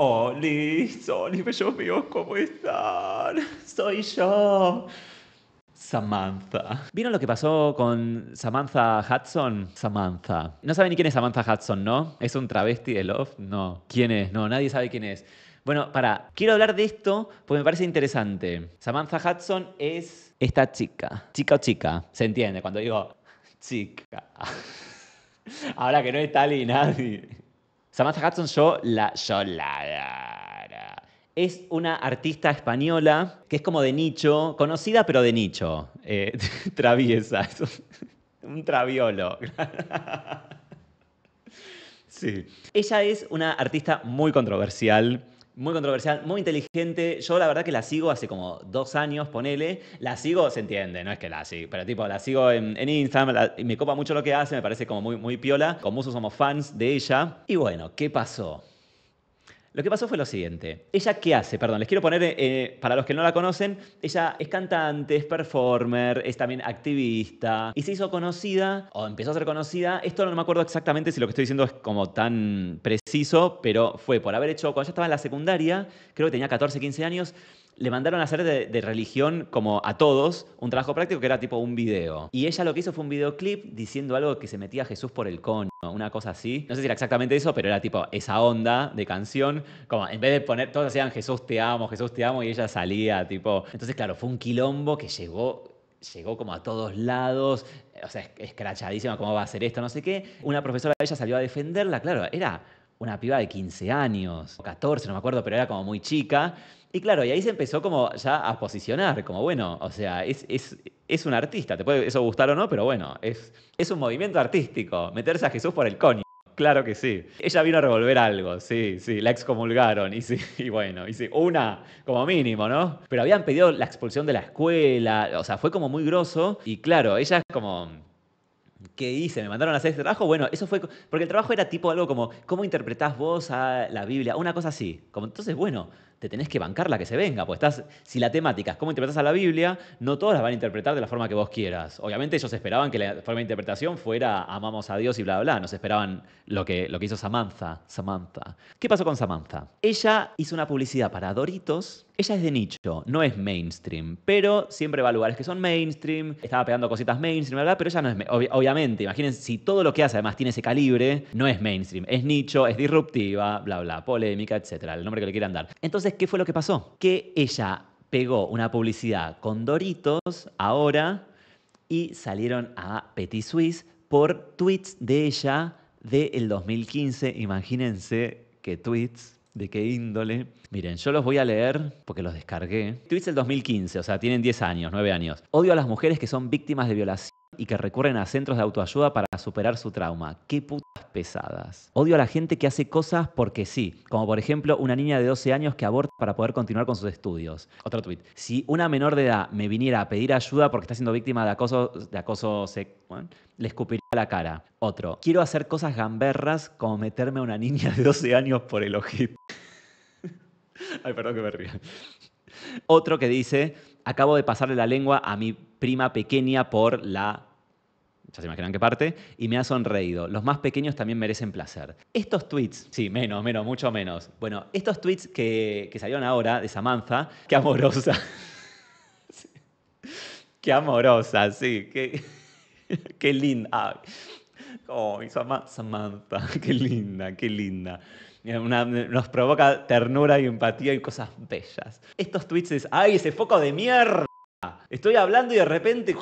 Oli, oh, Oli, bellos míos, ¿cómo están? Soy yo. Samantha. ¿Vieron lo que pasó con Samantha Hudson? Samantha. No saben ni quién es Samantha Hudson, ¿no? ¿Es un travesti de Love? No. ¿Quién es? No, nadie sabe quién es. Bueno, para, quiero hablar de esto porque me parece interesante. Samantha Hudson es esta chica. Chica o chica, se entiende cuando digo chica. Ahora que no tal y nadie. Samantha Hudson, yo la, yo es una artista española que es como de nicho, conocida pero de nicho, eh, traviesa, un, un traviolo. sí. Ella es una artista muy controversial muy controversial, muy inteligente. Yo la verdad que la sigo hace como dos años, ponele. La sigo, se entiende, no es que la sigo, pero tipo, la sigo en, Instagram, me copa mucho lo que hace, me parece como muy, muy piola. como muchos somos fans de ella. Y bueno, ¿qué pasó? Lo que pasó fue lo siguiente. ¿Ella qué hace? Perdón, les quiero poner, eh, eh, para los que no la conocen, ella es cantante, es performer, es también activista y se hizo conocida o empezó a ser conocida. Esto no me acuerdo exactamente si lo que estoy diciendo es como tan preciso, pero fue por haber hecho, cuando ella estaba en la secundaria, creo que tenía 14, 15 años, le mandaron a hacer de, religión, como a todos, un trabajo práctico que era tipo un video. Y ella lo que hizo fue un videoclip diciendo algo que se metía Jesús por el cono, una cosa así. No sé si era exactamente eso, pero era tipo esa onda de canción, como en vez de poner, todos hacían Jesús te amo, Jesús te amo, y ella salía, tipo. Entonces, claro, fue un quilombo que llegó llegó como a todos lados, o sea, escrachadísima, ¿cómo va a ser esto? No sé qué. Una profesora de ella salió a defenderla, claro, era una piba de 15 años, 14, no me acuerdo, pero era como muy chica. Y claro, y ahí se empezó como ya a posicionar, como bueno, o sea, es, es, es un artista, te puede eso gustar o no, pero bueno, es, es un movimiento artístico, meterse a Jesús por el coño. Claro que sí. Ella vino a revolver algo, sí, sí, la excomulgaron y sí, y bueno, y sí, una como mínimo, ¿no? Pero habían pedido la expulsión de la escuela, o sea, fue como muy grosso y claro, ella es como ¿Qué hice? ¿Me mandaron a hacer este trabajo? Bueno, eso fue. Porque el trabajo era tipo algo como, ¿cómo interpretás vos a la Biblia? Una cosa así. Como, entonces, bueno, te tenés que bancar la que se venga, pues estás, si la temática es cómo interpretas a la Biblia, no todas las van a interpretar de la forma que vos quieras. Obviamente ellos esperaban que la forma de interpretación fuera amamos a Dios y bla, bla, bla. nos esperaban lo que, lo que hizo Samantha, Samantha. ¿Qué pasó con Samantha? Ella hizo una publicidad para Doritos, ella es de nicho, no es mainstream, pero siempre va a lugares que son mainstream, estaba pegando cositas mainstream, verdad pero ella no es, obviamente, imagínense, si todo lo que hace además tiene ese calibre, no es mainstream, es nicho, es disruptiva, bla, bla, polémica, etcétera, el nombre que le quieran dar. Entonces, ¿qué fue lo que pasó? Que ella pegó una publicidad con Doritos ahora y salieron a Petit Suisse por tweets de ella del 2015. Imagínense qué tweets ¿De qué índole? Miren, yo los voy a leer porque los descargué. Tweets del 2015, o sea, tienen 10 años, 9 años. Odio a las mujeres que son víctimas de violación y que recurren a centros de autoayuda para superar su trauma. ¡Qué putas pesadas! Odio a la gente que hace cosas porque sí, como por ejemplo una niña de 12 años que aborta para poder continuar con sus estudios. Otro tweet. Si una menor de edad me viniera a pedir ayuda porque está siendo víctima de acoso, de acoso sexual, le escupiría la cara. Otro. Quiero hacer cosas gamberras como meterme a una niña de 12 años por el ojito. Ay, perdón que me ría. Otro que dice, acabo de pasarle la lengua a mi prima pequeña por la ya se imaginan qué parte, y me ha sonreído. Los más pequeños también merecen placer. Estos tweets, sí, menos, menos, mucho menos. Bueno, estos tweets que, que salieron ahora de Samantha, qué amorosa. Qué amorosa, sí, qué, qué linda. Oh, Samantha, qué linda, qué linda. Eh, nos provoca ternura y empatía y cosas bellas. Estos tweets es, ay, ese foco de mierda. Estoy hablando y de repente...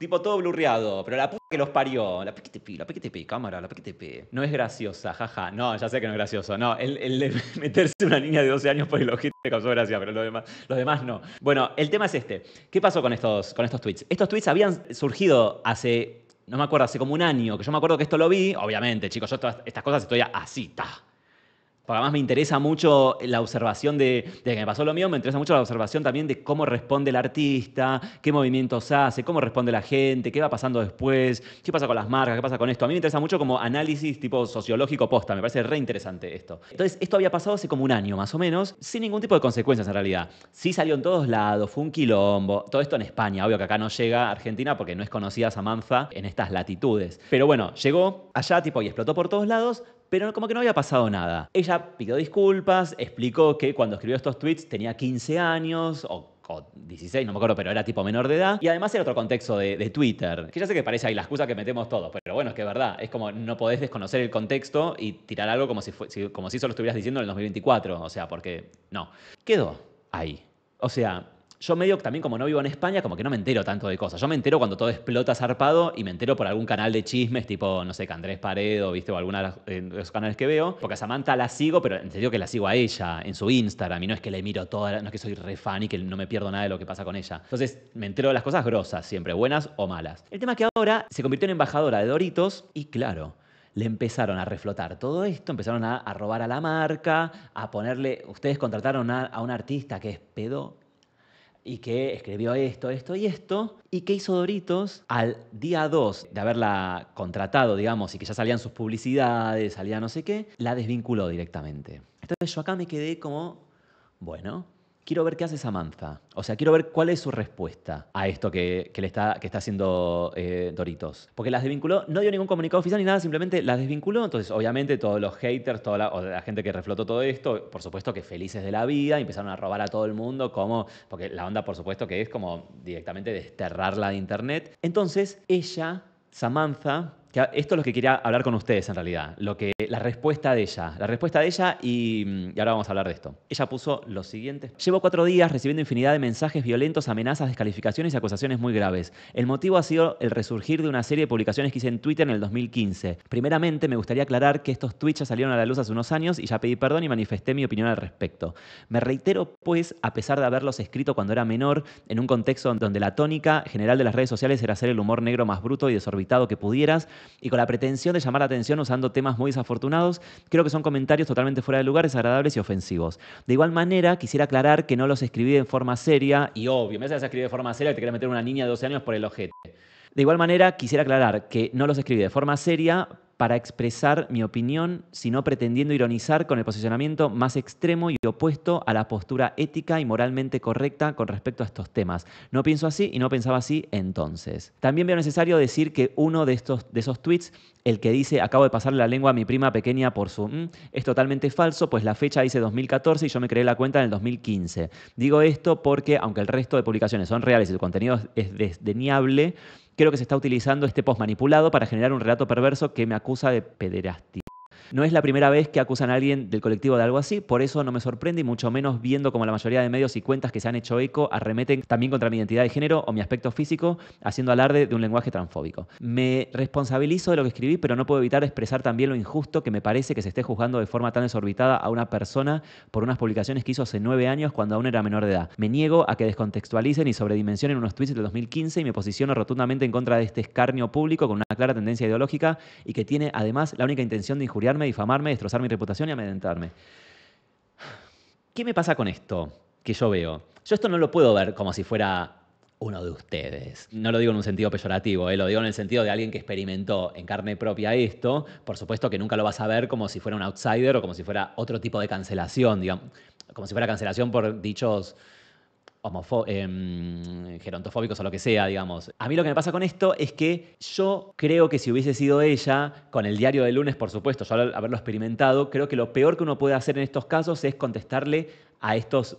Tipo todo blurreado, pero la puta que los parió. La p***, la p***, cámara, la p***. No es graciosa, jaja. No, ya sé que no es gracioso. No, el, de meterse una niña de 12 años por el ojito me causó gracia, pero los demás, los demás no. Bueno, el tema es este. ¿Qué pasó con estos, con estos tweets? Estos tweets habían surgido hace no me acuerdo, hace como un año, que yo me acuerdo que esto lo vi, obviamente, chicos, yo todas estas cosas estoy así, ta además me interesa mucho la observación de, Desde que me pasó lo mío, me interesa mucho la observación también de cómo responde el artista, qué movimientos hace, cómo responde la gente, qué va pasando después, qué pasa con las marcas, qué pasa con esto. A mí me interesa mucho como análisis tipo sociológico posta, me parece re interesante esto. Entonces, esto había pasado hace como un año más o menos, sin ningún tipo de consecuencias en realidad. Sí salió en todos lados, fue un quilombo, todo esto en España, obvio que acá no llega a Argentina porque no es conocida Samanza en estas latitudes. Pero bueno, llegó allá tipo y explotó por todos lados, pero como que no había pasado nada. Ella pidió disculpas, explicó que cuando escribió estos tweets tenía 15 años o 16, no me acuerdo, pero era tipo menor de edad. Y además era otro contexto de, Twitter, que ya sé que parece ahí la excusa que metemos todos, pero bueno, es que es verdad, es como no podés desconocer el contexto y tirar algo como si, como si eso lo estuvieras diciendo en el 2024, o sea, porque no. Quedó ahí. O sea, yo medio también como no vivo en España, como que no me entero tanto de cosas. Yo me entero cuando todo explota zarpado y me entero por algún canal de chismes, tipo, no sé, que Andrés Paredo, viste, o alguna de eh, los canales que veo. Porque a Samantha la sigo, pero en serio que la sigo a ella, en su Instagram, y no es que le miro toda, no es que soy re fan y que no me pierdo nada de lo que pasa con ella. Entonces, me entero de las cosas grosas siempre, buenas o malas. El tema es que ahora se convirtió en embajadora de Doritos y claro, le empezaron a reflotar todo esto, empezaron a, robar a la marca, a ponerle, ustedes contrataron a, a un artista que es pedo y que escribió esto, esto y esto, y que hizo Doritos al día 2 de haberla contratado, digamos, y que ya salían sus publicidades, salía no sé qué, la desvinculó directamente. Entonces yo acá me quedé como, bueno, quiero ver qué hace Samantha. O sea, quiero ver cuál es su respuesta a esto que, le está, que está haciendo eh, Doritos. Porque las desvinculó, no dio ningún comunicado oficial ni nada, simplemente las desvinculó. Entonces, obviamente, todos los haters, toda la, gente que reflotó todo esto, por supuesto que felices de la vida, empezaron a robar a todo el mundo, como, porque la onda, por supuesto, que es como directamente desterrarla de internet. Entonces, ella, Samantha, esto es lo que quería hablar con ustedes en realidad, lo que, la respuesta de ella, la respuesta de ella mm, y, ahora vamos a hablar de esto. Ella puso lo siguiente, llevo cuatro días recibiendo infinidad de mensajes violentos, amenazas, descalificaciones y acusaciones muy graves. El motivo ha sido el resurgir de una serie de publicaciones que hice en Twitter en el 2015. Primeramente me gustaría aclarar que estos tweets ya salieron a la luz hace unos años y ya pedí perdón y manifesté mi opinión al respecto. Me reitero pues, a pesar de haberlos escrito cuando era menor, en un contexto donde la tónica general de las redes sociales era hacer el humor negro más bruto y desorbitado que pudieras, y con la pretensión de llamar la atención usando temas muy desafortunados, creo que son comentarios totalmente fuera de lugar, desagradables y ofensivos. De igual manera, quisiera aclarar que no los escribí de forma seria y obvio, me haces escribir de forma seria que te quiere meter una niña de 12 años por el ojete. De igual manera, quisiera aclarar que no los escribí de forma seria, para expresar mi opinión, sino pretendiendo ironizar con el posicionamiento más extremo y opuesto a la postura ética y moralmente correcta con respecto a estos temas. No pienso así y no pensaba así entonces. También veo necesario decir que uno de, estos, de esos tweets, el que dice acabo de pasarle la lengua a mi prima pequeña por su mm", es totalmente falso, pues la fecha dice 2014 y yo me creé la cuenta en el 2015. Digo esto porque, aunque el resto de publicaciones son reales y su contenido es desdeñable, Creo que se está utilizando este post manipulado para generar un relato perverso que me acusa de pederastia. No es la primera vez que acusan a alguien del colectivo de algo así, por eso no me sorprende y mucho menos viendo como la mayoría de medios y cuentas que se han hecho eco arremeten también contra mi identidad de género o mi aspecto físico, haciendo alarde de un lenguaje transfóbico. Me responsabilizo de lo que escribí, pero no puedo evitar expresar también lo injusto que me parece que se esté juzgando de forma tan desorbitada a una persona por unas publicaciones que hizo hace nueve años cuando aún era menor de edad. Me niego a que descontextualicen y sobredimensionen unos tweets del 2015 y me posiciono rotundamente en contra de este escarnio público con una clara tendencia ideológica y que tiene además la única intención de injuriarme difamarme, destrozar mi reputación y amedrentarme. ¿Qué me pasa con esto que yo veo? Yo esto no lo puedo ver como si fuera uno de ustedes. No lo digo en un sentido peyorativo, eh, lo digo en el sentido de alguien que experimentó en carne propia esto. Por supuesto que nunca lo vas a ver como si fuera un outsider o como si fuera otro tipo de cancelación, digamos, como si fuera cancelación por dichos eh, gerontofóbicos o lo que sea, digamos. A mí lo que me pasa con esto es que yo creo que si hubiese sido ella, con el diario de lunes, por supuesto, yo haberlo experimentado, creo que lo peor que uno puede hacer en estos casos es contestarle a estos,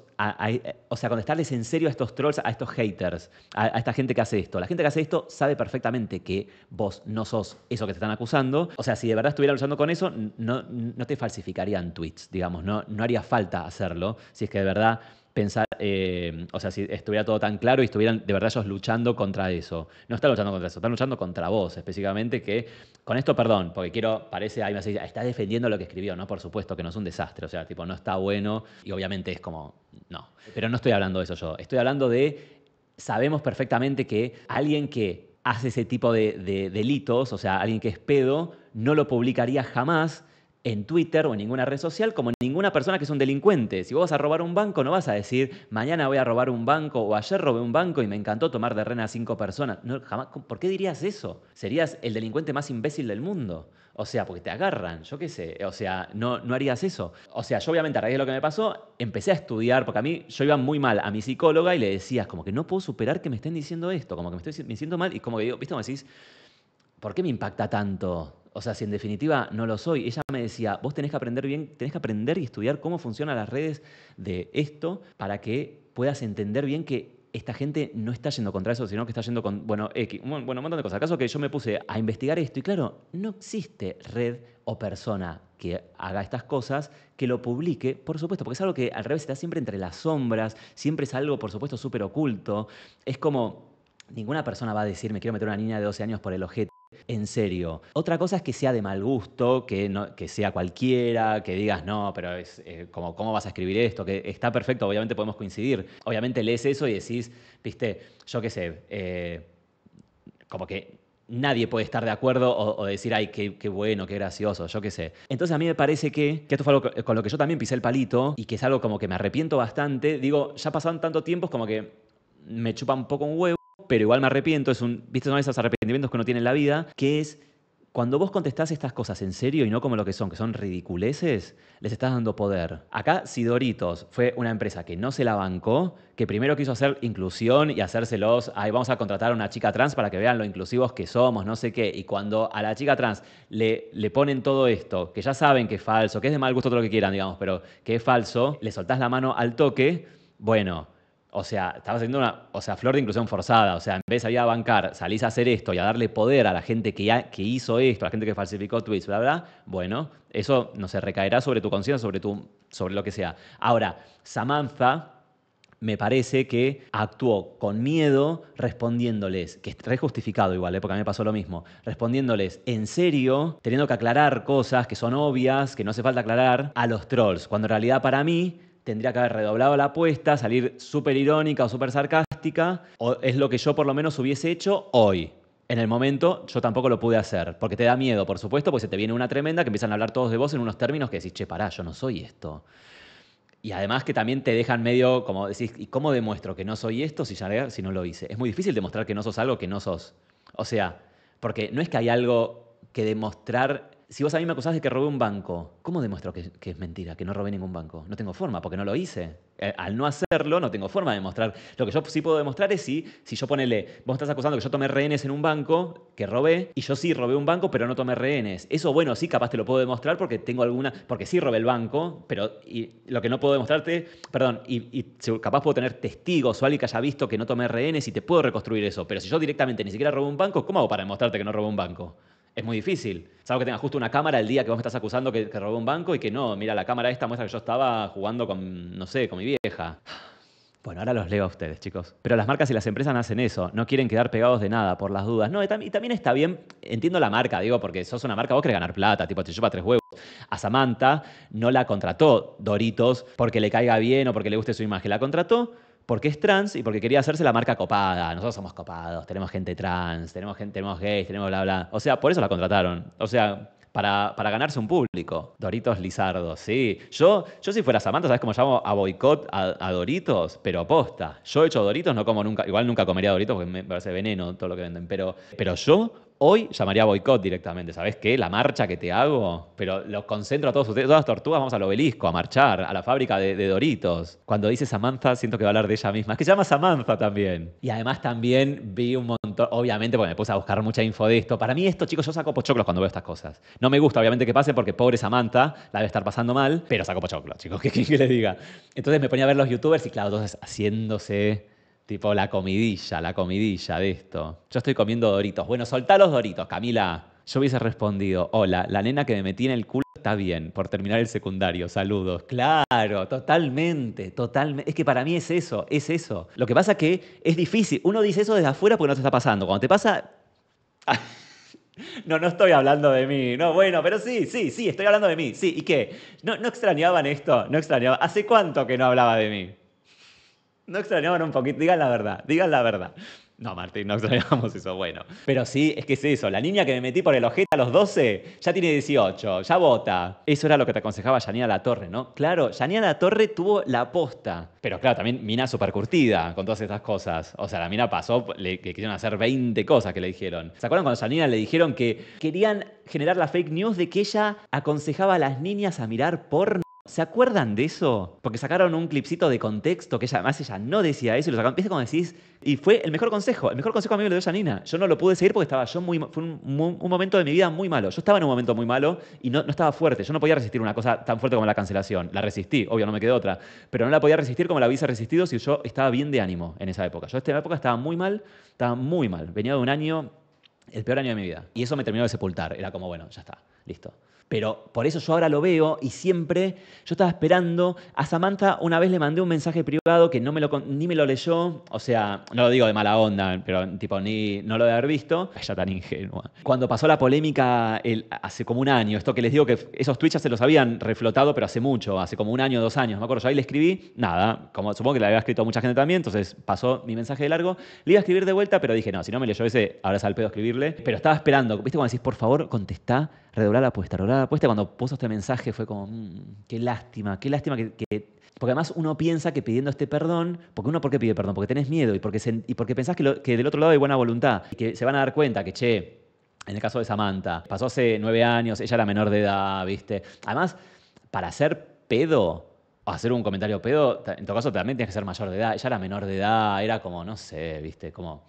o sea, contestarles en serio a estos trolls, a estos haters, a, esta gente que hace esto. La gente que hace esto sabe perfectamente que vos no sos eso que te están acusando. O sea, si de verdad estuviera luchando con eso, no, no te falsificarían tweets, digamos, no, no haría falta hacerlo, si es que de verdad pensar, eh, o sea, si estuviera todo tan claro y estuvieran de verdad ellos luchando contra eso. No están luchando contra eso, están luchando contra vos específicamente, que con esto, perdón, porque quiero, parece, ahí me dice, está defendiendo lo que escribió, ¿no? Por supuesto, que no es un desastre, o sea, tipo, no está bueno y obviamente es como, no. Pero no estoy hablando de eso yo, estoy hablando de, sabemos perfectamente que alguien que hace ese tipo de delitos, o sea, alguien que es pedo, no lo publicaría jamás en Twitter o en ninguna red social como ninguna persona que es un delincuente. Si vos vas a robar un banco, no vas a decir, mañana voy a robar un banco o ayer robé un banco y me encantó tomar de rena a cinco personas. No, jamás, ¿Por qué dirías eso? Serías el delincuente más imbécil del mundo. O sea, porque te agarran, yo qué sé. O sea, no, no harías eso. O sea, yo obviamente a raíz de lo que me pasó, empecé a estudiar, porque a mí yo iba muy mal a mi psicóloga y le decías, como que no puedo superar que me estén diciendo esto, como que me, estoy, me siento mal y como que digo, viste, me decís, ¿por qué me impacta tanto? O sea, si en definitiva no lo soy, ella me decía, vos tenés que aprender bien, tenés que aprender y estudiar cómo funcionan las redes de esto para que puedas entender bien que esta gente no está yendo contra eso, sino que está yendo con, bueno, X, bueno, un montón de cosas. Acaso que yo me puse a investigar esto y claro, no existe red o persona que haga estas cosas, que lo publique, por supuesto, porque es algo que al revés está siempre entre las sombras, siempre es algo, por supuesto, súper oculto. Es como, ninguna persona va a decir, me quiero meter una niña de 12 años por el objeto en serio. Otra cosa es que sea de mal gusto, que, que sea cualquiera, que digas, no, pero es eh, como, ¿cómo vas a escribir esto? Que está perfecto, obviamente podemos coincidir. Obviamente lees eso y decís, viste, yo qué sé, eh, como que nadie puede estar de acuerdo o, decir, ay, qué, bueno, qué gracioso, yo qué sé. Entonces a mí me parece que, esto fue algo con lo que yo también pisé el palito y que es algo como que me arrepiento bastante. Digo, ya pasaron tanto tiempo, como que me chupa un poco un huevo pero igual me arrepiento, es un, viste, son esos arrepentimientos que uno tiene en la vida, que es cuando vos contestás estas cosas en serio y no como lo que son, que son ridiculeces, les estás dando poder. Acá, Sidoritos fue una empresa que no se la bancó, que primero quiso hacer inclusión y hacérselos, ahí vamos a contratar a una chica trans para que vean lo inclusivos que somos, no sé qué, y cuando a la chica trans le, le ponen todo esto, que ya saben que es falso, que es de mal gusto todo lo que quieran, digamos, pero que es falso, le soltás la mano al toque, bueno, o sea, estaba haciendo una, o sea, flor de inclusión forzada, o sea, en vez de salir a bancar, salís a hacer esto y a darle poder a la gente que, hizo esto, a la gente que falsificó tweets, bla, bla, bueno, eso, no se recaerá sobre tu conciencia, sobre, sobre lo que sea. Ahora, Samantha me parece que actuó con miedo respondiéndoles, que es justificado igual, ¿eh? porque a mí me pasó lo mismo, respondiéndoles en serio, teniendo que aclarar cosas que son obvias, que no hace falta aclarar, a los trolls, cuando en realidad para mí tendría que haber redoblado la apuesta, salir súper irónica o súper sarcástica, es lo que yo por lo menos hubiese hecho hoy. En el momento yo tampoco lo pude hacer, porque te da miedo, por supuesto, porque se te viene una tremenda que empiezan a hablar todos de vos en unos términos que decís, che, pará, yo no soy esto. Y además que también te dejan medio, como decís, ¿y cómo demuestro que no soy esto si, ya, si no lo hice? Es muy difícil demostrar que no sos algo que no sos. O sea, porque no es que hay algo que demostrar si vos a mí me acusás de que robé un banco, ¿cómo demuestro que, es mentira, que no robé ningún banco? No tengo forma, porque no lo hice. Eh, al no hacerlo, no tengo forma de demostrar. Lo que yo sí puedo demostrar es si, si yo ponele, vos estás acusando que yo tomé rehenes en un banco, que robé, y yo sí robé un banco, pero no tomé rehenes. Eso, bueno, sí, capaz te lo puedo demostrar porque tengo alguna, porque sí robé el banco, pero lo que no puedo demostrarte, perdón, y, y, capaz puedo tener testigos o alguien que haya visto que no tomé rehenes y te puedo reconstruir eso. Pero si yo directamente ni siquiera robé un banco, ¿cómo hago para demostrarte que no robé un banco? es muy difícil. Salvo que tenga justo una cámara el día que vos me estás acusando que, que robó un banco y que no, mira, la cámara esta muestra que yo estaba jugando con, no sé, con mi vieja. Bueno, ahora los leo a ustedes, chicos. Pero las marcas y las empresas hacen eso. No quieren quedar pegados de nada por las dudas. No, y, también está bien, entiendo la marca, digo, porque sos una marca, vos querés ganar plata, tipo, te para tres huevos. A Samantha no la contrató Doritos porque le caiga bien o porque le guste su imagen. La contrató porque es trans y porque quería hacerse la marca copada. Nosotros somos copados, tenemos gente trans, tenemos, gente, tenemos gays, tenemos bla, bla. O sea, por eso la contrataron. O sea, para, para, ganarse un público. Doritos lizardos, sí. Yo, yo si fuera Samantha, ¿sabes cómo llamo a boicot a, Doritos? Pero aposta. Yo he hecho Doritos, no como nunca, igual nunca comería Doritos porque me parece veneno todo lo que venden, pero, pero yo Hoy llamaría boicot directamente, ¿sabes qué? La marcha que te hago, pero los concentro a todos ustedes, todas las tortugas, vamos al obelisco, a marchar, a la fábrica de, Doritos. Cuando dice Samantha, siento que va a hablar de ella misma, es que se llama Samantha también. Y además también vi un montón, obviamente, porque me puse a buscar mucha info de esto. Para mí esto, chicos, yo saco pochoclos cuando veo estas cosas. No me gusta, obviamente, que pase porque pobre Samantha la debe estar pasando mal, pero saco pochoclos, chicos, ¿qué que les diga? Entonces me ponía a ver los youtubers y claro, entonces haciéndose Tipo la comidilla, la comidilla de esto. Yo estoy comiendo doritos. Bueno, soltá los doritos, Camila. Yo hubiese respondido, hola, la nena que me metí en el culo está bien, por terminar el secundario, saludos. Claro, totalmente, totalmente. Es que para mí es eso, es eso. Lo que pasa que es difícil. Uno dice eso desde afuera porque no te está pasando. Cuando te pasa... No, no estoy hablando de mí. No, bueno, pero sí, sí, sí, estoy hablando de mí. Sí, ¿y qué? No, no extrañaban esto, no extrañaban. ¿Hace cuánto que no hablaba de mí? No extrañaban un poquito, digan la verdad, digan la verdad. No, Martín, no extrañamos eso, bueno. Pero sí, es que es eso, la niña que me metí por el ojete a los 12 ya tiene 18, ya vota. Eso era lo que te aconsejaba Yanina La Torre, ¿no? Claro, Yanina La Torre tuvo la posta. Pero claro, también mina super curtida con todas estas cosas. O sea, la mina pasó, le, que quisieron hacer 20 cosas que le dijeron. ¿Se acuerdan cuando a le dijeron que querían generar la fake news de que ella aconsejaba a las niñas a mirar porno? ¿Se acuerdan de eso? Porque sacaron un clipcito de contexto que además ella no decía eso y lo sacaron. como decís? Y fue el mejor consejo. El mejor consejo a mí me lo dio Janina. Yo no lo pude seguir porque estaba yo muy. Fue un, momento de mi vida muy malo. Yo estaba en un momento muy malo y no, no estaba fuerte. Yo no podía resistir una cosa tan fuerte como la cancelación. La resistí, obvio, no me quedó otra. Pero no la podía resistir como la hubiese resistido si yo estaba bien de ánimo en esa época. Yo en esa época estaba muy mal, estaba muy mal. Venía de un año, el peor año de mi vida. Y eso me terminó de sepultar. Era como, bueno, ya está, listo pero por eso yo ahora lo veo y siempre yo estaba esperando. A Samantha una vez le mandé un mensaje privado que no me lo, ni me lo leyó, o sea, no lo digo de mala onda, pero tipo ni no lo de haber visto. Ella tan ingenua. Cuando pasó la polémica hace como un año, esto que les digo que esos tweets se los habían reflotado, pero hace mucho, hace como un año, dos años, me acuerdo, yo ahí le escribí, nada, como supongo que le había escrito a mucha gente también, entonces pasó mi mensaje de largo, le iba a escribir de vuelta, pero dije, no, si no me leyó ese, ahora es al pedo escribirle, pero estaba esperando, viste cuando decís, por favor, contestá redoblar la apuesta, redoblar la apuesta. Cuando puso este mensaje fue como, mm, qué lástima, qué lástima que, Porque además uno piensa que pidiendo este perdón, porque uno, ¿por qué pide perdón? Porque tenés miedo y porque, porque pensás que, que del otro lado hay buena voluntad y que se van a dar cuenta que, che, en el caso de Samantha, pasó hace nueve años, ella era menor de edad, ¿viste? Además, para hacer pedo o hacer un comentario pedo, en tu caso también tienes que ser mayor de edad, ella era menor de edad, era como, no sé, ¿viste? Como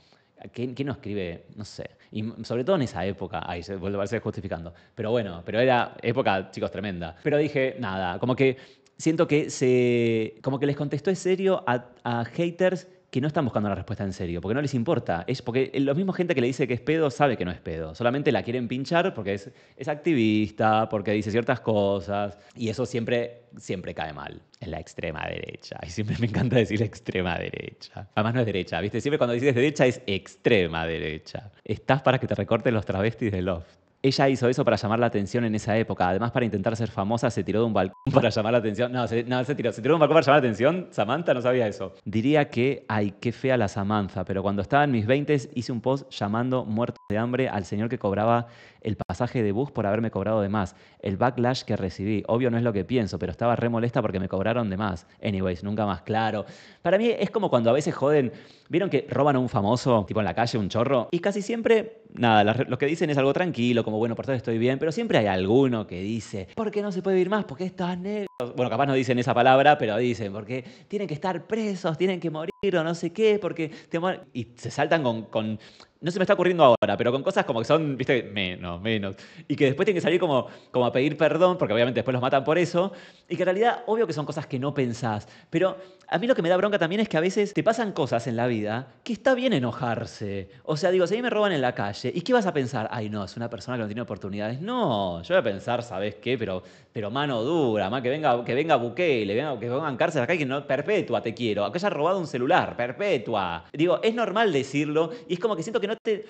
¿Quién, no escribe? No sé. Y sobre todo en esa época. ahí se vuelve a ser justificando. Pero bueno, pero era época, chicos, tremenda. Pero dije, nada, como que siento que se. como que les contestó en serio a haters que no están buscando la respuesta en serio, porque no les importa. Es porque la misma gente que le dice que es pedo sabe que no es pedo. Solamente la quieren pinchar porque es, es activista, porque dice ciertas cosas. Y eso siempre, siempre cae mal en la extrema derecha. Y siempre me encanta decir extrema derecha. Además no es derecha, ¿viste? Siempre cuando dices derecha es extrema derecha. Estás para que te recorten los travestis de Loft. Ella hizo eso para llamar la atención en esa época. Además, para intentar ser famosa, se tiró de un balcón para llamar la atención. No, se, no, se tiró. ¿Se tiró de un balcón para llamar la atención? Samantha no sabía eso. Diría que, ay, qué fea la Samantha. Pero cuando estaba en mis 20 hice un post llamando muerto de hambre al señor que cobraba el pasaje de bus por haberme cobrado de más. El backlash que recibí. Obvio no es lo que pienso, pero estaba re molesta porque me cobraron de más. Anyways, nunca más claro. Para mí es como cuando a veces joden. ¿Vieron que roban a un famoso, tipo en la calle, un chorro? Y casi siempre nada, lo que dicen es algo tranquilo, como bueno, por todo estoy bien, pero siempre hay alguno que dice, ¿por qué no se puede vivir más? Porque estás negro? bueno, capaz no dicen esa palabra, pero dicen, porque tienen que estar presos, tienen que morir o no sé qué, porque te y se saltan con no se me está ocurriendo ahora, pero con cosas como que son, viste, menos, menos. Y que después tienen que salir como, como a pedir perdón, porque obviamente después los matan por eso. Y que en realidad, obvio que son cosas que no pensás. Pero a mí lo que me da bronca también es que a veces te pasan cosas en la vida que está bien enojarse. O sea, digo, si a mí me roban en la calle, ¿y qué vas a pensar? Ay, no, es una persona que no tiene oportunidades. No, yo voy a pensar, ¿sabes qué? Pero pero mano dura, más que venga, que venga le venga, que vengan cárcel acá y que no, perpetua te quiero, acá hayas robado un celular, perpetua. Digo, es normal decirlo y es como que siento que no te,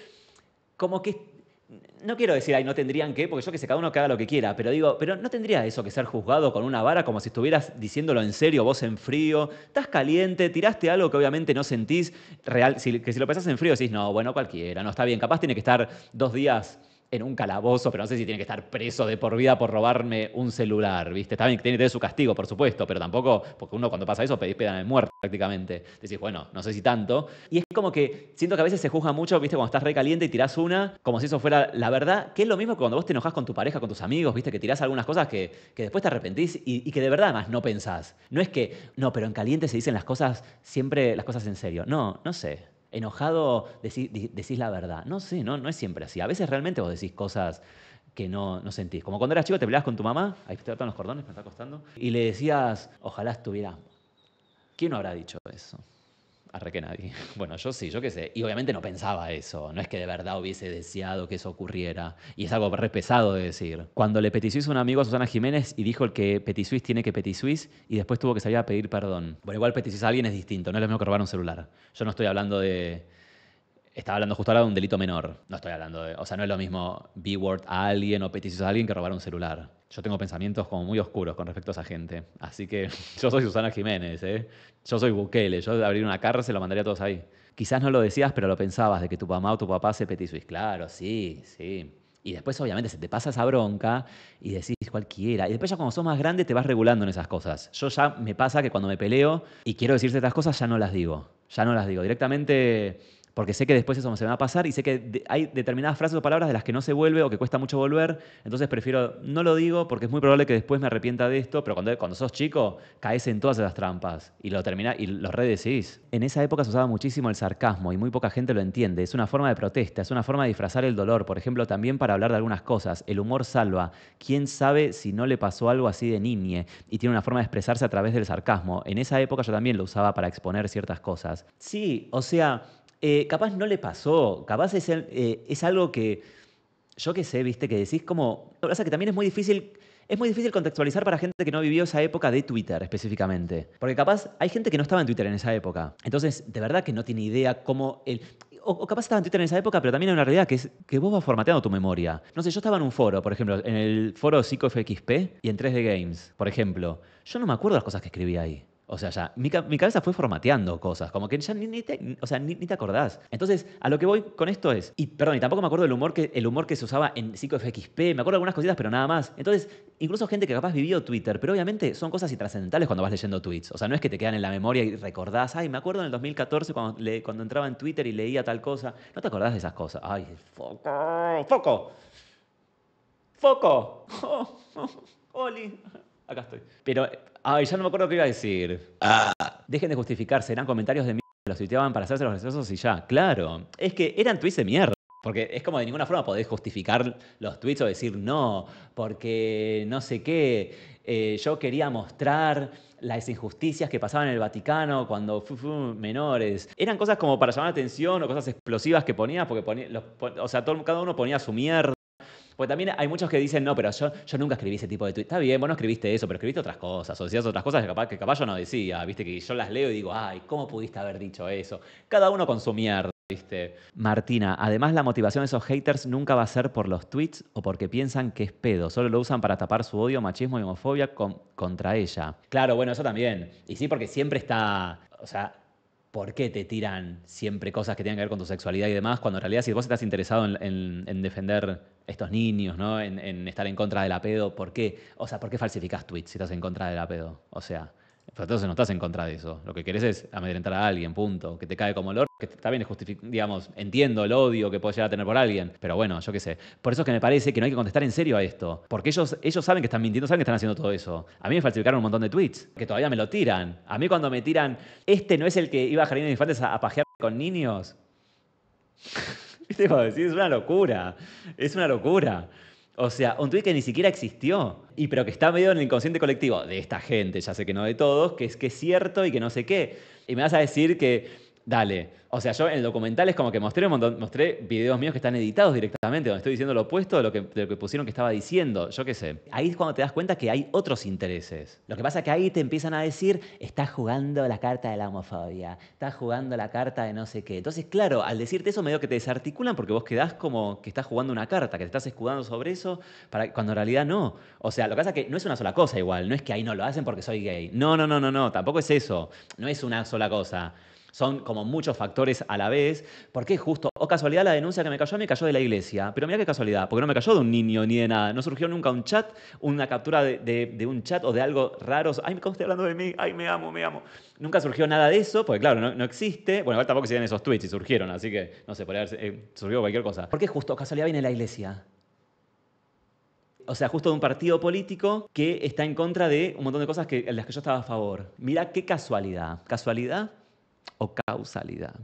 como que, no quiero decir, ay, no tendrían que, porque yo que sé, cada uno que haga lo que quiera, pero digo, pero no tendría eso que ser juzgado con una vara como si estuvieras diciéndolo en serio, vos en frío, estás caliente, tiraste algo que obviamente no sentís real, que si lo pensás en frío decís, no, bueno, cualquiera, no está bien, capaz tiene que estar dos días en un calabozo, pero no sé si tiene que estar preso de por vida por robarme un celular, ¿viste? Está bien, tiene que tener su castigo, por supuesto, pero tampoco, porque uno cuando pasa eso pedís pena de muerte prácticamente. Decís, bueno, no sé si tanto. Y es como que siento que a veces se juzga mucho, ¿viste? Cuando estás re caliente y tirás una, como si eso fuera la verdad, que es lo mismo que cuando vos te enojás con tu pareja, con tus amigos, ¿viste? Que tirás algunas cosas que, después te arrepentís y, y, que de verdad además no pensás. No es que, no, pero en caliente se dicen las cosas, siempre las cosas en serio. No, no sé enojado decís la verdad. No sé, no, no es siempre así. A veces realmente vos decís cosas que no, no sentís. Como cuando eras chico te peleabas con tu mamá, ahí te tratan los cordones, me está costando, y le decías, ojalá estuviera. ¿Quién no habrá dicho eso? arre que nadie. Bueno, yo sí, yo qué sé. Y obviamente no pensaba eso. No es que de verdad hubiese deseado que eso ocurriera. Y es algo re pesado de decir. Cuando le petició a un amigo a Susana Jiménez y dijo el que suisse tiene que suisse y después tuvo que salir a pedir perdón. Bueno, igual suisse a alguien es distinto. No es lo mismo que robar un celular. Yo no estoy hablando de estaba hablando justo ahora de un delito menor. No estoy hablando de. O sea, no es lo mismo B-word a alguien o peticiones a alguien que robar un celular. Yo tengo pensamientos como muy oscuros con respecto a esa gente. Así que yo soy Susana Jiménez, ¿eh? Yo soy Bukele. Yo abrir una se lo mandaría a todos ahí. Quizás no lo decías, pero lo pensabas, de que tu mamá o tu papá se peticiones. Claro, sí, sí. Y después, obviamente, se te pasa esa bronca y decís cualquiera. Y después, ya cuando sos más grande, te vas regulando en esas cosas. Yo ya me pasa que cuando me peleo y quiero decirte estas cosas, ya no las digo. Ya no las digo. Directamente porque sé que después eso se me va a pasar y sé que hay determinadas frases o palabras de las que no se vuelve o que cuesta mucho volver, entonces prefiero no lo digo porque es muy probable que después me arrepienta de esto, pero cuando, cuando sos chico caes en todas esas trampas y lo termina y lo redecís. En esa época se usaba muchísimo el sarcasmo y muy poca gente lo entiende, es una forma de protesta, es una forma de disfrazar el dolor, por ejemplo, también para hablar de algunas cosas, el humor salva, quién sabe si no le pasó algo así de niñe y tiene una forma de expresarse a través del sarcasmo. En esa época yo también lo usaba para exponer ciertas cosas. Sí, o sea, eh, capaz no le pasó, capaz eh, es, algo que, yo qué sé, viste, que decís como, o sea, que también es muy difícil... Es muy difícil contextualizar para gente que no vivió esa época de Twitter específicamente. Porque capaz hay gente que no estaba en Twitter en esa época. Entonces, de verdad que no tiene idea cómo el. O, capaz estaba en Twitter en esa época, pero también hay una realidad que es que vos vas formateando tu memoria. No sé, yo estaba en un foro, por ejemplo, en el foro PsychoFXP y en 3D Games, por ejemplo. Yo no me acuerdo las cosas que escribí ahí. O sea, ya, mi, cabeza fue formateando cosas, como que ya ni, te, o sea, ni, te acordás. Entonces, a lo que voy con esto es, y perdón, y tampoco me acuerdo del humor que, el humor que se usaba en 5FXP, me acuerdo de algunas cositas, pero nada más. Entonces, incluso gente que capaz vivió Twitter, pero obviamente son cosas trascendentales cuando vas leyendo tweets. O sea, no es que te quedan en la memoria y recordás, ay, me acuerdo en el 2014 cuando, cuando entraba en Twitter y leía tal cosa. No te acordás de esas cosas. Ay, foco, foco, foco. Oli, acá estoy. Pero Ay, ah, ya no me acuerdo qué iba a decir. Ah. Dejen de justificarse, eran comentarios de mierda, los tuiteaban para hacerse los graciosos y ya. Claro, es que eran tweets de mierda. Porque es como de ninguna forma podés justificar los tweets o decir no, porque no sé qué. Eh, yo quería mostrar las injusticias que pasaban en el Vaticano cuando menores. Eran cosas como para llamar la atención o cosas explosivas que ponías, porque ponía, o sea, todo, cada uno ponía su mierda. Porque también hay muchos que dicen, no, pero yo, nunca escribí ese tipo de tweets. Está bien, bueno escribiste eso, pero escribiste otras cosas, o decías otras cosas que capaz, que yo no decía, viste, que yo las leo y digo, ay, ¿cómo pudiste haber dicho eso? Cada uno con su mierda. ¿Viste? Martina, además la motivación de esos haters nunca va a ser por los tweets o porque piensan que es pedo, solo lo usan para tapar su odio, machismo y homofobia contra ella. Claro, bueno, eso también. Y sí, porque siempre está, o sea, por qué te tiran siempre cosas que tienen que ver con tu sexualidad y demás, cuando en realidad si vos estás interesado en, defender estos niños, ¿no? En, estar en contra del pedo. ¿por qué? O sea, ¿por qué falsificás tweets si estás en contra del pedo? O sea, entonces no estás en contra de eso. Lo que querés es amedrentar a alguien, punto. Que te cae como olor. que también es digamos, entiendo el odio que puedes llegar a tener por alguien, pero bueno, yo qué sé. Por eso es que me parece que no hay que contestar en serio a esto, porque ellos, ellos saben que están mintiendo, saben que están haciendo todo eso. A mí me falsificaron un montón de tweets, que todavía me lo tiran. A mí cuando me tiran, este no es el que iba a Jardín de Infantes a, a pajear con niños. decir? Es una locura, es una locura. O sea, un tweet que ni siquiera existió. Y pero que está medio en el inconsciente colectivo de esta gente, ya sé que no de todos, que es que es cierto y que no sé qué. Y me vas a decir que Dale. O sea, yo en el documental es como que mostré mostré videos míos que están editados directamente, donde estoy diciendo lo opuesto de lo, que, pusieron que estaba diciendo. Yo qué sé. Ahí es cuando te das cuenta que hay otros intereses. Lo que pasa es que ahí te empiezan a decir, estás jugando la carta de la homofobia, estás jugando la carta de no sé qué. Entonces, claro, al decirte eso medio que te desarticulan porque vos quedás como que estás jugando una carta, que te estás escudando sobre eso, para, cuando en realidad no. O sea, lo que pasa es que no es una sola cosa igual, no es que ahí no lo hacen porque soy gay. No, no, no, no, no, tampoco es eso. No es una sola cosa. Son como muchos factores a la vez. Porque justo, o oh, casualidad, la denuncia que me cayó, me cayó de la iglesia. Pero mira qué casualidad, porque no me cayó de un niño ni de nada. No surgió nunca un chat, una captura de, un chat o de algo raro. Ay, ¿cómo estoy hablando de mí? Ay, me amo, me amo. Nunca surgió nada de eso, porque claro, no, existe. Bueno, igual tampoco existen esos tweets y surgieron, así que no sé, por haber eh, surgido surgió cualquier cosa. Porque justo, casualidad viene la iglesia o sea, justo de un partido político que está en contra de un montón de cosas que, en las que yo estaba a favor. Mira qué casualidad. Casualidad o causalidad.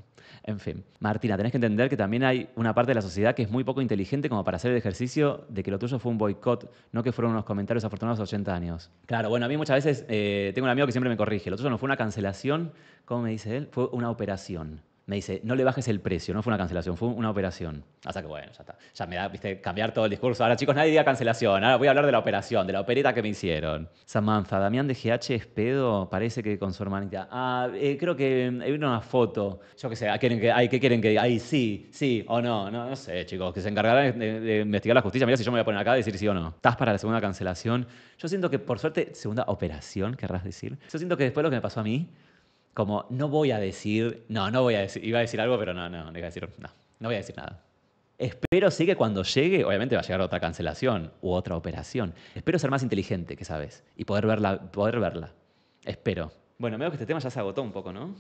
En fin, Martina, tenés que entender que también hay una parte de la sociedad que es muy poco inteligente como para hacer el ejercicio de que lo tuyo fue un boicot, no que fueron unos comentarios afortunados a 80 años. Claro, bueno, a mí muchas veces eh, tengo un amigo que siempre me corrige, lo tuyo no fue una cancelación, como me dice él? Fue una operación me dice, no le bajes el precio, no fue una cancelación, fue una operación. Hasta que bueno, ya está. Ya me da, viste, cambiar todo el discurso. Ahora chicos, nadie diga cancelación, ahora voy a hablar de la operación, de la opereta que me hicieron. Samantha, Damián de GH es pedo, parece que con su hermanita. Ah, eh, creo que eh, hay una foto. Yo qué sé, ¿quieren que, hay ¿qué quieren que diga? Ay, sí, sí o no, no, no sé, chicos, que se encargarán de, investigar la justicia. Mira si yo me voy a poner acá a decir sí o no. Estás para la segunda cancelación. Yo siento que, por suerte, segunda operación, querrás decir. Yo siento que después lo que me pasó a mí como no voy a decir, no, no voy a decir, iba a decir algo, pero no, no, no iba a decir, no, voy a decir nada. Espero sí que cuando llegue, obviamente va a llegar otra cancelación u otra operación. Espero ser más inteligente que sabes y poder verla, poder verla. Espero. Bueno, veo que este tema ya se agotó un poco, ¿no?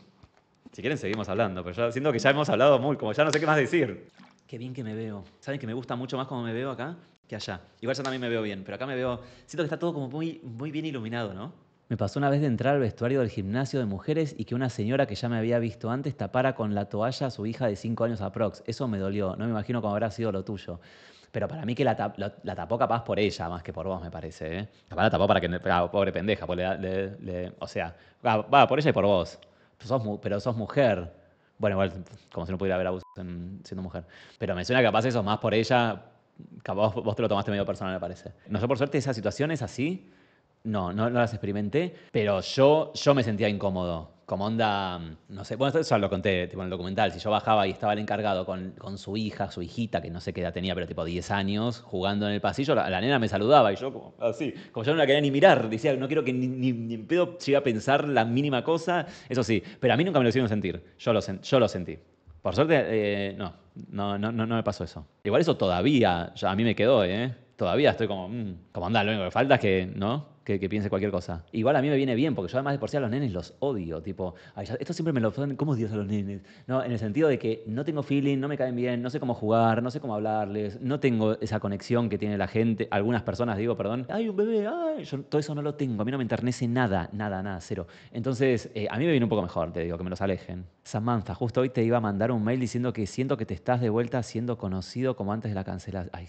Si quieren seguimos hablando, pero yo siento que ya hemos hablado muy, como ya no sé qué más decir. Qué bien que me veo. ¿Saben que me gusta mucho más cómo me veo acá que allá? Igual yo también me veo bien, pero acá me veo, siento que está todo como muy, muy bien iluminado, ¿no? Me pasó una vez de entrar al vestuario del gimnasio de mujeres y que una señora que ya me había visto antes tapara con la toalla a su hija de 5 años aprox. Eso me dolió, no me imagino cómo habrá sido lo tuyo. Pero para mí que la, tapó capaz por ella, más que por vos, me parece. ¿eh? Capaz la tapó para que... Ah, pobre pendeja, pues o sea, va, por ella y por vos. pero sos mujer. Bueno, igual, como si no pudiera haber abuso siendo mujer. Pero me suena capaz eso más por ella. vos te lo tomaste medio personal, me parece. No, sé por suerte esa situación es así no, no, las experimenté, pero yo, yo me sentía incómodo como onda, mm, no sé, bueno, eso lo conté tipo, en el documental, si yo bajaba y estaba el encargado con, su hija, su hijita, que no sé qué edad tenía, pero tipo 10 años, jugando en el pasillo, la, nena me saludaba y yo como así, ah, como yo no la quería ni mirar, decía, no quiero que ni, ni, ni en pedo a pensar la mínima cosa, eso sí, pero a mí nunca me lo hicieron sentir, yo lo, yo lo sentí. Por suerte, eh, no, no, no, no, me pasó eso. Igual eso todavía, a mí me quedó, ¿eh? Todavía estoy como, mm, como anda, lo único que falta es que, ¿no? que, piense cualquier cosa. Igual a mí me viene bien, porque yo además de por sí a los nenes los odio. Tipo, esto siempre me lo ¿cómo odias a los nenes? No, en el sentido de que no tengo feeling, no me caen bien, no sé cómo jugar, no sé cómo hablarles, no tengo esa conexión que tiene la gente. Algunas personas digo, perdón, ay, un bebé, ay, yo todo eso no lo tengo. A mí no me enternece nada, nada, nada, cero. Entonces, eh, a mí me viene un poco mejor, te digo, que me los alejen. Samantha, justo hoy te iba a mandar un mail diciendo que siento que te estás de vuelta siendo conocido como antes de la cancelación. Ay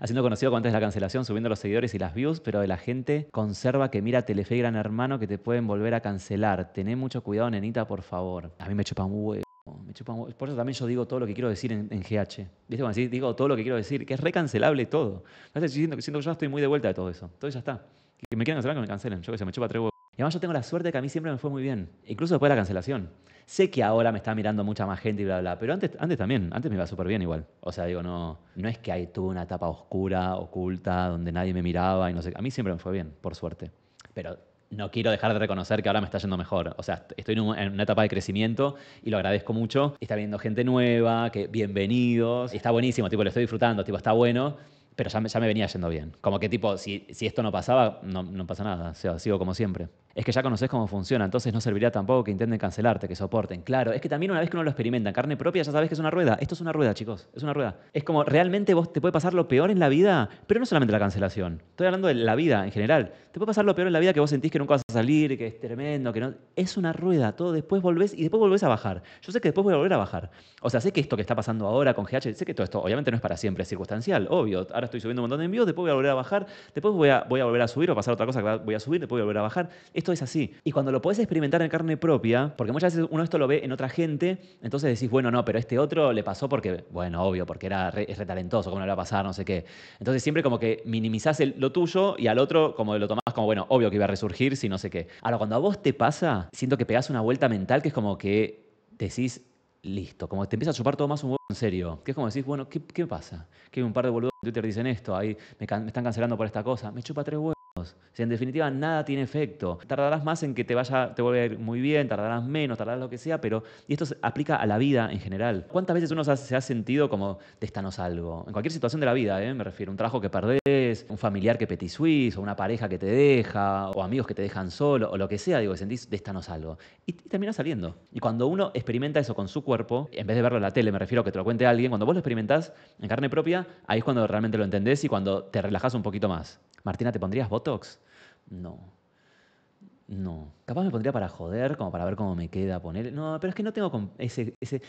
haciendo conocido cuando antes de la cancelación, subiendo los seguidores y las views, pero de la gente conserva que mira Telefe y Gran Hermano que te pueden volver a cancelar. Tené mucho cuidado, nenita, por favor. A mí me chupa un huevo. Me Por eso también yo digo todo lo que quiero decir en, GH. ¿Viste? digo todo lo que quiero decir, que es recancelable todo. Siento, siento que yo estoy muy de vuelta de todo eso. Entonces ya está. Que me quieran cancelar, que me cancelen. Yo que sé, me chupa tres huevos. Y además yo tengo la suerte que a mí siempre me fue muy bien, incluso después de la cancelación. Sé que ahora me está mirando mucha más gente y bla, bla, pero antes, antes también, antes me iba súper bien igual. O sea, digo, no, no es que ahí tuve una etapa oscura, oculta, donde nadie me miraba y no sé, a mí siempre me fue bien, por suerte. Pero no quiero dejar de reconocer que ahora me está yendo mejor. O sea, estoy en, una etapa de crecimiento y lo agradezco mucho. Está viendo gente nueva, que bienvenidos, está buenísimo, tipo, lo estoy disfrutando, tipo, está bueno pero ya me, ya me venía yendo bien. Como que tipo, si, esto no pasaba, no, no pasa nada. O sea, sigo como siempre es que ya conoces cómo funciona, entonces no serviría tampoco que intenten cancelarte, que soporten. Claro, es que también una vez que uno lo experimenta en carne propia, ya sabes que es una rueda. Esto es una rueda, chicos, es una rueda. Es como realmente vos te puede pasar lo peor en la vida, pero no solamente la cancelación. Estoy hablando de la vida en general. Te puede pasar lo peor en la vida que vos sentís que nunca vas a salir, que es tremendo, que no. Es una rueda, todo después volvés y después volvés a bajar. Yo sé que después voy a volver a bajar. O sea, sé que esto que está pasando ahora con GH, sé que todo esto obviamente no es para siempre, es circunstancial, obvio. Ahora estoy subiendo un montón de envíos, después voy a volver a bajar, después voy a, voy a volver a subir o pasar otra cosa voy a subir, después voy a volver a bajar esto es así. Y cuando lo podés experimentar en carne propia, porque muchas veces uno esto lo ve en otra gente, entonces decís, bueno, no, pero este otro le pasó porque, bueno, obvio, porque era re, es retalentoso, cómo le va a pasar, no sé qué. Entonces siempre como que minimizás lo tuyo y al otro como lo tomás como, bueno, obvio que iba a resurgir, si no sé qué. Ahora, cuando a vos te pasa, siento que pegás una vuelta mental que es como que decís, listo, como te empieza a chupar todo más un huevo en serio, que es como decís, bueno, ¿qué, pasa? Que un par de boludos en Twitter dicen esto, ahí me, me, están cancelando por esta cosa, me chupa tres huevos. Si en definitiva nada tiene efecto, tardarás más en que te vaya, te vuelva a ir muy bien, tardarás menos, tardarás lo que sea, pero y esto se aplica a la vida en general. ¿Cuántas veces uno se ha, sentido como sentido como no salvo? En cualquier situación de la vida, ¿eh? me refiero, un trabajo que perdés, un familiar que petisuis o una pareja que te deja, o amigos que te dejan solo, o lo que sea, digo, sentís esta no Y, y termina saliendo. Y cuando uno experimenta eso con su cuerpo, en vez de verlo en la tele, me refiero a que te lo cuente alguien, cuando vos lo experimentás en carne propia, ahí es cuando realmente lo entendés y cuando te relajás un poquito más. Martina, ¿te pondrías vos? No. No. Capaz me pondría para joder, como para ver cómo me queda poner. No, pero es que no tengo ese, ese,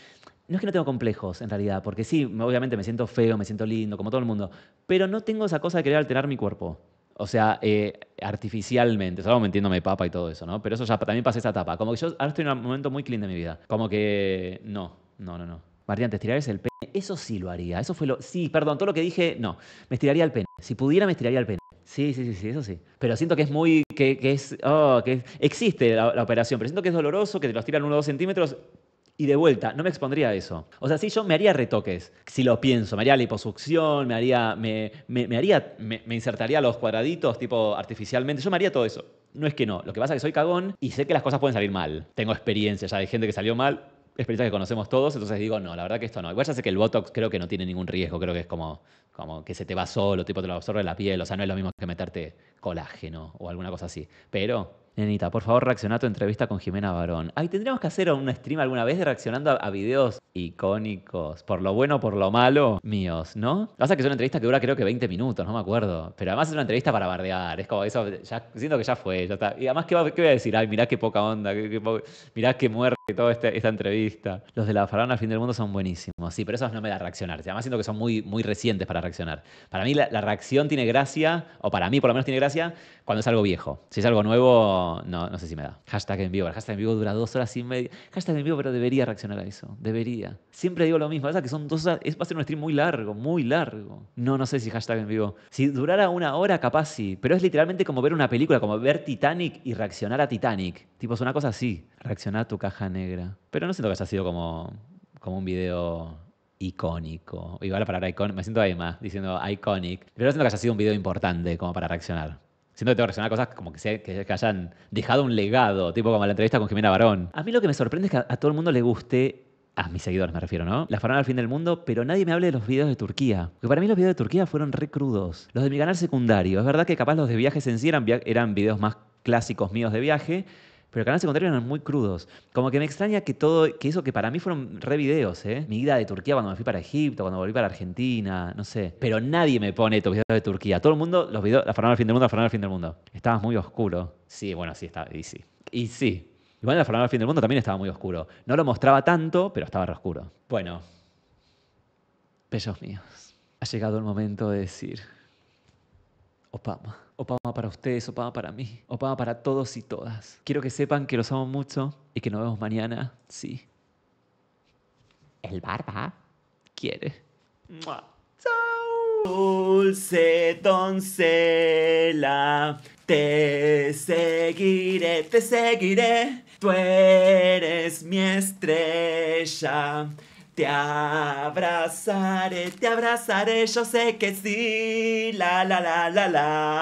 No es que no tengo complejos, en realidad, porque sí, obviamente me siento feo, me siento lindo, como todo el mundo, pero no tengo esa cosa de querer alterar mi cuerpo. O sea, eh, artificialmente, salvo metiéndome papa y todo eso, ¿no? Pero eso ya también pasa esa etapa. Como que yo ahora estoy en un momento muy clean de mi vida. Como que no, no, no, no. Martín, te es el pene. Eso sí lo haría. Eso fue lo. Sí, perdón, todo lo que dije, no. Me estiraría el pene. Si pudiera, me estiraría el pene. Sí, sí, sí, sí, eso sí. Pero siento que es muy, que, que es, ah, que existe la, operación, pero siento que es doloroso, que te los tiran o dos centímetros y de vuelta. No me expondría a eso. O sea, sí, yo me haría retoques, si lo pienso. Me haría liposucción, me haría, me, me, haría, me, insertaría los cuadraditos, tipo, artificialmente. Yo me haría todo eso. No es que no. Lo que pasa es que soy cagón y sé que las cosas pueden salir mal. Tengo experiencia ya de gente que salió mal experiencias que conocemos todos, entonces digo, no, la verdad que esto no. Igual ya sé que el Botox creo que no tiene ningún riesgo, creo que es como, como que se te va solo, tipo te lo absorbe la piel, o sea, no es lo mismo que meterte colágeno o alguna cosa así. Pero, nenita, por favor reacciona a tu entrevista con Jimena Barón. Ay, tendríamos que hacer un stream alguna vez reaccionando a, videos icónicos, por lo bueno, por lo malo, míos, ¿no? Lo que pasa es que es una entrevista que dura creo que 20 minutos, no me acuerdo. Pero además es una entrevista para bardear, es como eso, ya, siento que ya fue, ya está. Y además, ¿qué, voy a decir? Ay, mirá qué poca onda, mirá qué muerto que toda este, esta entrevista. Los de la al fin del mundo son buenísimos, sí, pero esos no me da reaccionar. Además siento que son muy, muy recientes para reaccionar. Para mí la, reacción tiene gracia, o para mí por lo menos tiene gracia, cuando es algo viejo. Si es algo nuevo, no, no sé si me da. Hashtag en vivo. El hashtag en vivo dura dos horas y media. Hashtag en vivo, pero debería reaccionar a eso. Debería. Siempre digo lo mismo. Es que son dos es, va a ser un stream muy largo, muy largo. No, no sé si hashtag en vivo. Si durara una hora, capaz sí. Pero es literalmente como ver una película, como ver Titanic y reaccionar a Titanic. Tipo, es una cosa así reaccionar a tu caja negra. Pero no siento que haya sido como, como un video icónico. Igual la palabra icónico, me siento ahí más diciendo iconic. Pero no siento que haya sido un video importante como para reaccionar. Siento que tengo que reaccionar a cosas como que, que, hayan dejado un legado, tipo como la entrevista con Jimena Barón. A mí lo que me sorprende es que a, todo el mundo le guste a mis seguidores me refiero, ¿no? La forma al fin del mundo, pero nadie me hable de los videos de Turquía. Porque para mí los videos de Turquía fueron re crudos. Los de mi canal secundario. Es verdad que capaz los de viajes en sí eran videos más clásicos míos de viaje, pero canales secundarios eran muy crudos. Como que me extraña que todo, que eso que para mí fueron re videos, ¿eh? Mi vida de Turquía cuando me fui para Egipto, cuando volví para Argentina, no sé. Pero nadie me pone tus videos de Turquía. Todo el mundo, los videos, la Fernanda del fin del mundo, la Fernanda del fin del mundo. Estabas muy oscuro. Sí, bueno, sí, estaba, y sí. Y sí. Igual la Fernanda del fin del mundo también estaba muy oscuro. No lo mostraba tanto, pero estaba re oscuro. Bueno, bellos míos. Ha llegado el momento de decir Opama. Opama para ustedes, Opama para mí, Opama para todos y todas. Quiero que sepan que los amo mucho y que nos vemos mañana, sí. El barba quiere. ¡Chao! Dulce doncella, te seguiré, te seguiré. Tú eres mi estrella. Te abrazaré, te abrazaré, yo sé que sí, la la la la la.